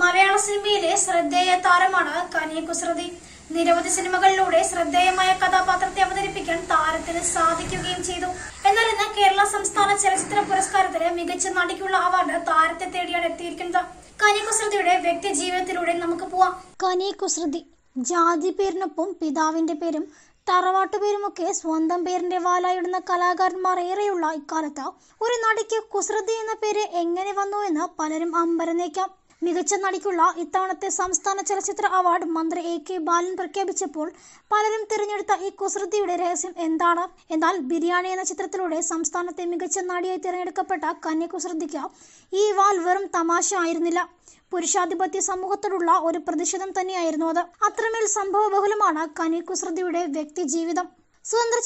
മലയാള സിനിമയിലെ ശ്രദ്ധേയ താരമാണ് കനിയ കുസൃതി നിരവധി സിനിമകളിലൂടെ ശ്രദ്ധേയമായ കഥാപാത്രത്തെ അവതരിപ്പിക്കാൻ താരത്തിന് സാധിക്കുകയും ചെയ്തു എന്നാൽ ഇന്ന് കേരള സംസ്ഥാന ചലച്ചിത്ര പുരസ്കാരത്തിന് മികച്ച നടിക്കുള്ള അവാർഡ് താരത്തെ തേടിയാണ് എത്തിയിരിക്കുന്നത് കനി കുസൃതിയുടെ വ്യക്തി ജീവിതത്തിലൂടെ നമുക്ക് പോവാം കനി കുസൃതി ജാതി പേരിനൊപ്പം പിതാവിന്റെ പേരും തറവാട്ടുപേരുമൊക്കെ സ്വന്തം പേരിന്റെ വാലായിടുന്ന കലാകാരന്മാർ ഏറെയുള്ള ഇക്കാലത്ത് ഒരു നടിക്ക് കുസൃതി എന്ന പേര് എങ്ങനെ വന്നു എന്ന് പലരും അമ്പരനേക്കാം മികച്ച നടിക്കുള്ള ഇത്തവണത്തെ സംസ്ഥാന ചലച്ചിത്ര അവാർഡ് മന്ത്രി എ കെ ബാലൻ പ്രഖ്യാപിച്ചപ്പോൾ പലരും തിരഞ്ഞെടുത്ത ഈ കുസൃതിയുടെ രഹസ്യം എന്താണ് എന്നാൽ ബിരിയാണി എന്ന ചിത്രത്തിലൂടെ സംസ്ഥാനത്തെ മികച്ച നടിയായി തിരഞ്ഞെടുക്കപ്പെട്ട കന്യ കുസൃതിക്ക് ഈ വാൾ വെറും തമാശ ആയിരുന്നില്ല പുരുഷാധിപത്യ സമൂഹത്തോടുള്ള ഒരു പ്രതിഷേധം തന്നെയായിരുന്നു അത് അത്രമേൽ സംഭവബഹുലമാണ് കന്യ കുസൃതിയുടെ വ്യക്തി ജീവിതം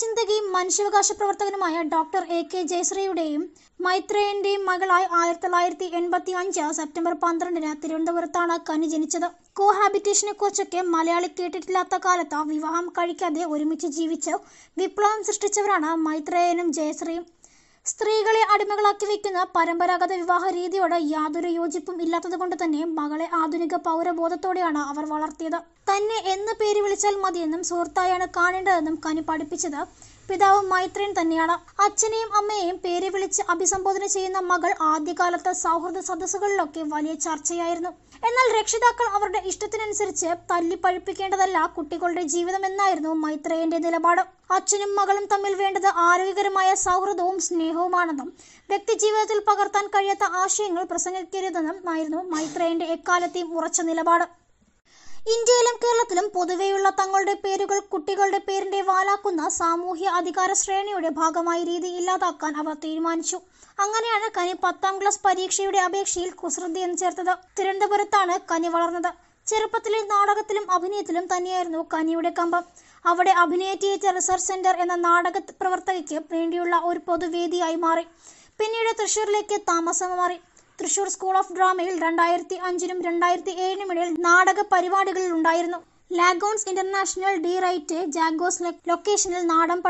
ചിന്തകയും മനുഷ്യാവകാശ പ്രവർത്തകനുമായ ഡോക്ടർ എ കെ ജയശ്രീയുടെയും മൈത്രേയന്റെയും മകളായി ആയിരത്തി തൊള്ളായിരത്തി എൺപത്തി അഞ്ച് സെപ്റ്റംബർ പന്ത്രണ്ടിന് തിരുവനന്തപുരത്താണ് കനി ജനിച്ചത് കോഹാബിറ്റേഷനെ കുറിച്ചൊക്കെ മലയാളി കേട്ടിട്ടില്ലാത്ത കാലത്ത് വിവാഹം കഴിക്കാതെ ഒരുമിച്ച് ജീവിച്ച് വിപ്ലവം സൃഷ്ടിച്ചവരാണ് മൈത്രേയനും ജയശ്രീയും സ്ത്രീകളെ അടിമകളാക്കി വെക്കുന്ന പരമ്പരാഗത വിവാഹ രീതിയോട് യാതൊരു യോജിപ്പും കൊണ്ട് തന്നെ മകളെ ആധുനിക പൗരബോധത്തോടെയാണ് അവർ വളർത്തിയത് തന്നെ എന്ന് പേര് വിളിച്ചാൽ മതിയെന്നും സുഹൃത്തായാണ് കാണേണ്ടതെന്നും കനി പഠിപ്പിച്ചത് പിതാവ് മൈത്രേൻ തന്നെയാണ് അച്ഛനെയും അമ്മയെയും പേര് വിളിച്ച് അഭിസംബോധന ചെയ്യുന്ന മകൾ ആദ്യകാലത്ത് സൗഹൃദ സദസ്സുകളിലൊക്കെ വലിയ ചർച്ചയായിരുന്നു എന്നാൽ രക്ഷിതാക്കൾ അവരുടെ ഇഷ്ടത്തിനനുസരിച്ച് തല്ലിപ്പഴിപ്പിക്കേണ്ടതല്ല കുട്ടികളുടെ ജീവിതം എന്നായിരുന്നു മൈത്രേയന്റെ നിലപാട് അച്ഛനും മകളും തമ്മിൽ വേണ്ടത് ആരോഗ്യകരമായ സൗഹൃദവും സ്നേഹവുമാണെന്നും വ്യക്തിജീവിതത്തിൽ പകർത്താൻ കഴിയാത്ത ആശയങ്ങൾ പ്രസംഗിക്കരുതെന്നും ആയിരുന്നു മൈത്രേയന്റെ എക്കാലത്തെയും ഉറച്ച നിലപാട് ഇന്ത്യയിലും കേരളത്തിലും പൊതുവെയുള്ള തങ്ങളുടെ പേരുകൾ കുട്ടികളുടെ പേരിന്റെ വാലാക്കുന്ന സാമൂഹ്യ അധികാര ശ്രേണിയുടെ ഭാഗമായി രീതി ഇല്ലാതാക്കാൻ അവർ തീരുമാനിച്ചു അങ്ങനെയാണ് കനി പത്താം ക്ലാസ് പരീക്ഷയുടെ അപേക്ഷയിൽ കുസൃതി എന്ന് ചേർത്തത് തിരുവനന്തപുരത്താണ് കനി വളർന്നത് ചെറുപ്പത്തിലെ നാടകത്തിലും അഭിനയത്തിലും തന്നെയായിരുന്നു കനിയുടെ കമ്പം അവിടെ അഭിനയ തിയേറ്റർ റിസർച്ച് സെന്റർ എന്ന നാടക പ്രവർത്തകയ്ക്ക് വേണ്ടിയുള്ള ഒരു പൊതുവേദിയായി മാറി പിന്നീട് തൃശൂരിലേക്ക് താമസം മാറി തൃശൂർ സ്കൂൾ ഓഫ് ഡ്രാമയിൽ രണ്ടായിരത്തി അഞ്ചിനും രണ്ടായിരത്തി ഏഴിനും ഇടയിൽ നാടക പരിപാടികളിൽ ഉണ്ടായിരുന്നു ലാഗോൺസ് ഇന്റർനാഷണൽ ഡി റൈറ്റ് ജാഗോസ് ലൊക്കേഷനിൽ നാടൻ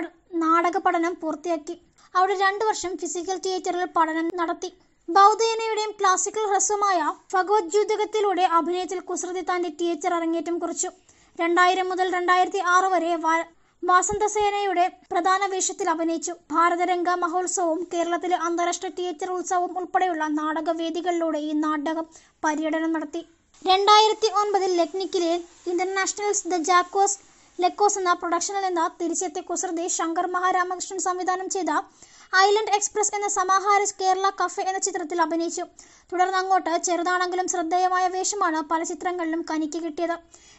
നാടക പഠനം പൂർത്തിയാക്കി അവിടെ രണ്ടു വർഷം ഫിസിക്കൽ തിയേറ്ററിൽ പഠനം നടത്തി ബൗദ്ധയനയുടെയും ക്ലാസിക്കൽ ഹ്രസ്വമായ ഭഗവത്ജൂതകത്തിലൂടെ അഭിനയത്തിൽ കുസൃതി തന്റെ തിയേറ്റർ അരങ്ങേറ്റം കുറിച്ചു രണ്ടായിരം മുതൽ രണ്ടായിരത്തി ആറ് വരെ വാസന്തസേനയുടെ പ്രധാന വേഷത്തിൽ അഭിനയിച്ചു ഭാരതരംഗ മഹോത്സവവും കേരളത്തിലെ അന്താരാഷ്ട്ര തിയേറ്റർ ഉത്സവവും ഉൾപ്പെടെയുള്ള നാടകവേദികളിലൂടെ ഈ നാടകം പര്യടനം നടത്തി രണ്ടായിരത്തി ഒൻപതിൽ ലക്നിക്കിലെ ഇന്റർനാഷണൽ ദ ജാക്കോസ് ലക്കോസ് എന്ന പ്രൊഡക്ഷനിൽ നിന്ന് തിരിച്ചെത്തി കുസൃതി ശങ്കർ മഹാരാമകൃഷ്ണൻ സംവിധാനം ചെയ്ത ഐലൻഡ് എക്സ്പ്രസ് എന്ന സമാഹാര കേരള കഫേ എന്ന ചിത്രത്തിൽ അഭിനയിച്ചു തുടർന്ന് അങ്ങോട്ട് ചെറുതാണെങ്കിലും ശ്രദ്ധേയമായ വേഷമാണ് പല ചിത്രങ്ങളിലും കനിക്ക് കിട്ടിയത്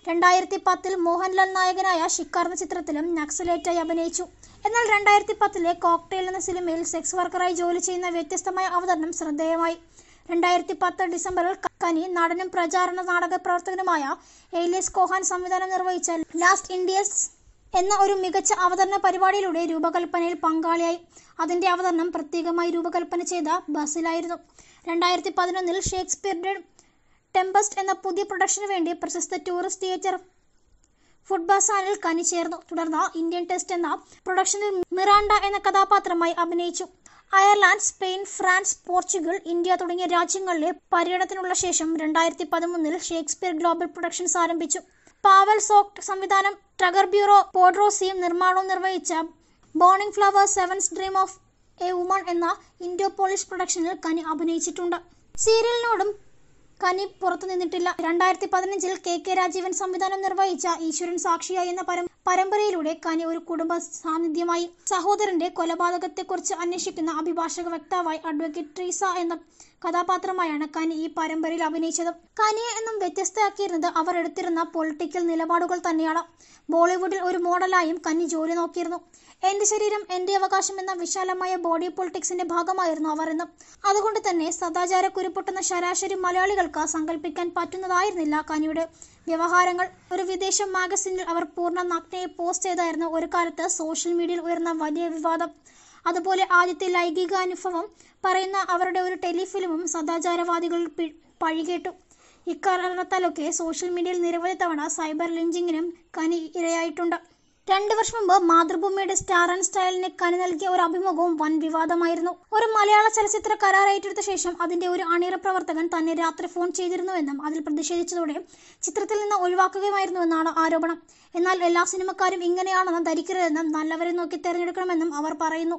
രണ്ടായിരത്തി പത്തിൽ മോഹൻലാൽ നായകനായ ഷിക്കാർ എന്ന ചിത്രത്തിലും നക്സലേറ്റായി അഭിനയിച്ചു എന്നാൽ രണ്ടായിരത്തി പത്തിലെ കോക്ടെയിൽ എന്ന സിനിമയിൽ സെക്സ് വർക്കറായി ജോലി ചെയ്യുന്ന വ്യത്യസ്തമായ അവതരണം ശ്രദ്ധേയമായി രണ്ടായിരത്തി പത്ത് ഡിസംബറിൽ കനി നടനും പ്രചാരണ നാടക പ്രവർത്തകനുമായ എയിലിയസ് കോഹാൻ സംവിധാനം നിർവഹിച്ച ലാസ്റ്റ് ഇന്ത്യസ് എന്ന ഒരു മികച്ച അവതരണ പരിപാടിയിലൂടെ രൂപകൽപ്പനയിൽ പങ്കാളിയായി അതിന്റെ അവതരണം പ്രത്യേകമായി രൂപകൽപ്പന ചെയ്ത ബസിലായിരുന്നു രണ്ടായിരത്തി പതിനൊന്നിൽ ഷേക്സ്പിയറുടെ ടെമ്പസ്റ്റ് എന്ന പുതിയ പ്രൊഡക്ഷന് വേണ്ടി പ്രശസ്ത ടൂറിസ്റ്റ് തിയേറ്റർ ഫുഡ് ബസാനിൽ കനി ചേർന്നു തുടർന്ന് ഇന്ത്യൻ ടെസ്റ്റ് എന്ന പ്രൊഡക്ഷനിൽ മിറാണ്ട എന്ന കഥാപാത്രമായി അഭിനയിച്ചു Ireland Spain France Portugal India തുടങ്ങിയ രാജ്യങ്ങളിലെ പര്യടനത്തിനുള്ള ശേഷം രണ്ടായിരത്തി പതിമൂന്നിൽ ഷേക്സ്പിയർ ഗ്ലോബൽ പ്രൊഡക്ഷൻസ് ആരംഭിച്ചു പാവൽ സോക്ട് സംവിധാനം ടഗർ ബ്യൂറോ പോഡ്രോസിയും നിർമ്മാണവും നിർവഹിച്ച burning flower sevens dream of a woman എന്ന ഇൻഡോ പോളിഷ് പ്രൊഡക്ഷനിൽ കനി അഭിനയിച്ചിട്ടുണ്ട് സീരിയലിനോടും കനി പുറത്തു നിന്നിട്ടില്ല രണ്ടായിരത്തി പതിനഞ്ചിൽ കെ കെ രാജീവൻ സംവിധാനം നിർവഹിച്ച ഈശ്വരൻ സാക്ഷിയായി എന്ന പരം പരമ്പരയിലൂടെ കനി ഒരു കുടുംബ സാന്നിധ്യമായി സഹോദരന്റെ കൊലപാതകത്തെക്കുറിച്ച് അന്വേഷിക്കുന്ന അഭിഭാഷക വക്താവായി അഡ്വക്കേറ്റ് ട്രീസ എന്ന കഥാപാത്രമായാണ് കനി ഈ പരമ്പരയിൽ അഭിനയിച്ചത് കനിയെ എന്നും വ്യത്യസ്തയാക്കിയിരുന്നത് അവർ എടുത്തിരുന്ന പൊളിറ്റിക്കൽ നിലപാടുകൾ തന്നെയാണ് ബോളിവുഡിൽ ഒരു മോഡലായും കനി ജോലി നോക്കിയിരുന്നു എന്റെ ശരീരം എന്റെ അവകാശം എന്ന വിശാലമായ ബോഡി പൊളിറ്റിക്സിന്റെ ഭാഗമായിരുന്നു അവർ എന്ന് അതുകൊണ്ട് തന്നെ സദാചാര കുരുപൊട്ടുന്ന ശരാശരി മലയാളികൾക്ക് സങ്കല്പിക്കാൻ പറ്റുന്നതായിരുന്നില്ല കനിയുടെ വ്യവഹാരങ്ങൾ ഒരു വിദേശ മാഗസിനിൽ അവർ പൂർണ്ണ നഗ്നയെ പോസ്റ്റ് ചെയ്തായിരുന്നു ഒരു കാലത്ത് സോഷ്യൽ മീഡിയയിൽ ഉയർന്ന വലിയ വിവാദം അതുപോലെ ആദ്യത്തെ ലൈംഗികാനുഭവം പറയുന്ന അവരുടെ ഒരു ടെലിഫിലിമും സദാചാരവാദികൾ പഴികേട്ടു ഇക്കാരണത്താലൊക്കെ സോഷ്യൽ മീഡിയയിൽ നിരവധി തവണ സൈബർ ലിഞ്ചിങ്ങിനും കനി ഇരയായിട്ടുണ്ട് രണ്ടു വർഷം മുമ്പ് മാതൃഭൂമിയുടെ സ്റ്റാർ ആൻഡ് സ്റ്റൈലിന് കനി നൽകിയ ഒരു അഭിമുഖവും വൻ വിവാദമായിരുന്നു ഒരു മലയാള ചലച്ചിത്ര കരാർ ഏറ്റെടുത്ത ശേഷം അതിന്റെ ഒരു അണിയറ പ്രവർത്തകൻ തന്നെ രാത്രി ഫോൺ ചെയ്തിരുന്നുവെന്നും അതിൽ പ്രതിഷേധിച്ചതോടെ ചിത്രത്തിൽ നിന്ന് ഒഴിവാക്കുകയുമായിരുന്നുവെന്നാണ് ആരോപണം എന്നാൽ എല്ലാ സിനിമക്കാരും ഇങ്ങനെയാണെന്ന് ധരിക്കരുതെന്നും നല്ലവരെ നോക്കി തിരഞ്ഞെടുക്കണമെന്നും അവർ പറയുന്നു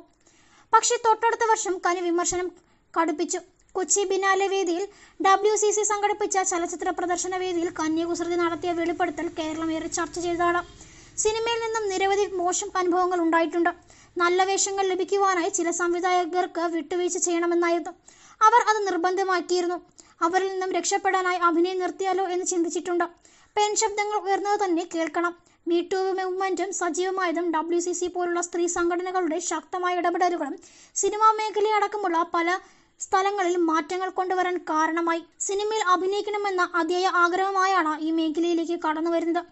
പക്ഷേ തൊട്ടടുത്ത വർഷം കനി വിമർശനം കടുപ്പിച്ചു കൊച്ചി ബിനാലെ വേദിയിൽ ഡബ്ല്യു സി സി സംഘടിപ്പിച്ച ചലച്ചിത്ര പ്രദർശന വേദിയിൽ കന്യാകുസൃതി നടത്തിയ വെളിപ്പെടുത്തൽ കേരളം ഏറെ ചർച്ച ചെയ്തതാണ് സിനിമയിൽ നിന്നും നിരവധി മോശം അനുഭവങ്ങൾ ഉണ്ടായിട്ടുണ്ട് നല്ല വേഷങ്ങൾ ലഭിക്കുവാനായി ചില സംവിധായകർക്ക് വിട്ടുവീഴ്ച ചെയ്യണമെന്നായിരുന്നു അവർ അത് നിർബന്ധമാക്കിയിരുന്നു അവരിൽ നിന്നും രക്ഷപ്പെടാനായി അഭിനയം നിർത്തിയാലോ എന്ന് ചിന്തിച്ചിട്ടുണ്ട് പെൺ ശബ്ദങ്ങൾ ഉയർന്നത് തന്നെ കേൾക്കണം മീടു മൂവ്മെന്റും സജീവമായതും ഡബ്ല്യു സി സി പോലുള്ള സ്ത്രീ സംഘടനകളുടെ ശക്തമായ ഇടപെടലുകളും സിനിമാ മേഖലയടക്കമുള്ള പല സ്ഥലങ്ങളിൽ മാറ്റങ്ങൾ കൊണ്ടുവരാൻ കാരണമായി സിനിമയിൽ അഭിനയിക്കണമെന്ന അതിയായ ആഗ്രഹമായാണ് ഈ മേഖലയിലേക്ക് കടന്നു വരുന്നത്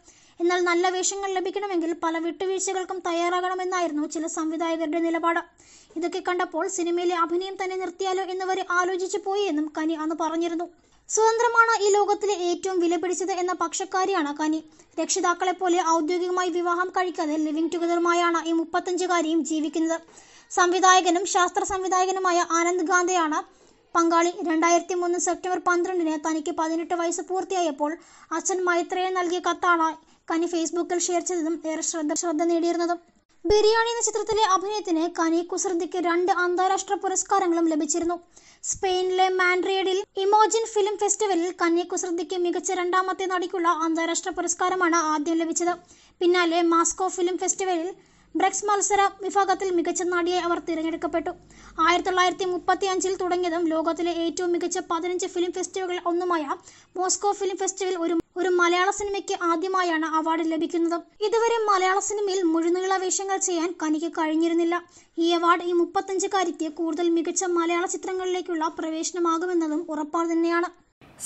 എന്നാൽ നല്ല വേഷങ്ങൾ ലഭിക്കണമെങ്കിൽ പല വിട്ടുവീഴ്ചകൾക്കും തയ്യാറാകണമെന്നായിരുന്നു ചില സംവിധായകരുടെ നിലപാട് ഇതൊക്കെ കണ്ടപ്പോൾ സിനിമയിലെ അഭിനയം തന്നെ നിർത്തിയാലോ എന്നുവരെ ആലോചിച്ചു പോയി എന്നും കനി അന്ന് പറഞ്ഞിരുന്നു സ്വതന്ത്രമാണ് ഈ ലോകത്തിലെ ഏറ്റവും പിടിച്ചത് എന്ന പക്ഷക്കാരിയാണ് കനി രക്ഷിതാക്കളെ പോലെ ഔദ്യോഗികമായി വിവാഹം കഴിക്കാതെ ലിവിംഗ് ടുഗദറുമായാണ് ഈ മുപ്പത്തഞ്ചുകാരിയും ജീവിക്കുന്നത് സംവിധായകനും ശാസ്ത്ര സംവിധായകനുമായ ആനന്ദ് ഗാന്ധയാണ് പങ്കാളി രണ്ടായിരത്തി മൂന്ന് സെപ്റ്റംബർ പന്ത്രണ്ടിന് തനിക്ക് പതിനെട്ട് വയസ്സ് പൂർത്തിയായപ്പോൾ അച്ഛൻ മൈത്രയെ നൽകിയ കത്താണ് കനി ഫേസ്ബുക്കിൽ ഷെയർ ചെയ്തതും ഏറെ ശ്രദ്ധ ശ്രദ്ധ നേടിയിരുന്നതും ബിരിയാണി എന്ന ചിത്രത്തിലെ അഭിനയത്തിന് കനി കുസൃതിക്ക് രണ്ട് അന്താരാഷ്ട്ര പുരസ്കാരങ്ങളും ലഭിച്ചിരുന്നു സ്പെയിനിലെ മാൻഡ്രിയഡിൽ ഇമോജിൻ ഫിലിം ഫെസ്റ്റിവലിൽ കന്നി കുസൃതിക്ക് മികച്ച രണ്ടാമത്തെ നടിക്കുള്ള അന്താരാഷ്ട്ര പുരസ്കാരമാണ് ആദ്യം ലഭിച്ചത് പിന്നാലെ മാസ്കോ ഫിലിം ഫെസ്റ്റിവലിൽ ബ്രെക്സ് മത്സര വിഭാഗത്തിൽ മികച്ച നടിയെ അവർ തിരഞ്ഞെടുക്കപ്പെട്ടു ആയിരത്തി തൊള്ളായിരത്തി മുപ്പത്തി അഞ്ചിൽ തുടങ്ങിയതും ലോകത്തിലെ ഏറ്റവും മികച്ച പതിനഞ്ച് ഫിലിം ഫെസ്റ്റിവലുകളിൽ ഒന്നുമായ മോസ്കോ ഫിലിം ഫെസ്റ്റിവൽ ഒരു ഒരു മലയാള സിനിമയ്ക്ക് ആദ്യമായാണ് അവാർഡ് ലഭിക്കുന്നത് ഇതുവരെ മലയാള സിനിമയിൽ മുഴുനീള വേഷങ്ങൾ ചെയ്യാൻ കനിക്ക് കഴിഞ്ഞിരുന്നില്ല ഈ അവാർഡ് ഈ മുപ്പത്തഞ്ചുകാരിക്ക് കൂടുതൽ മികച്ച മലയാള ചിത്രങ്ങളിലേക്കുള്ള പ്രവേശനമാകുമെന്നതും ഉറപ്പാണ് തന്നെയാണ്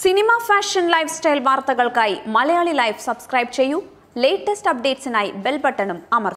സിനിമ ഫാഷൻ ലൈഫ് സ്റ്റൈൽ വാർത്തകൾക്കായി മലയാളി ലൈഫ് സബ്സ്ക്രൈബ് ചെയ്യൂ ലേറ്റസ്റ്റ് അപ്ഡേറ്റ്സിനായി ബെൽ ബട്ടണും അമർ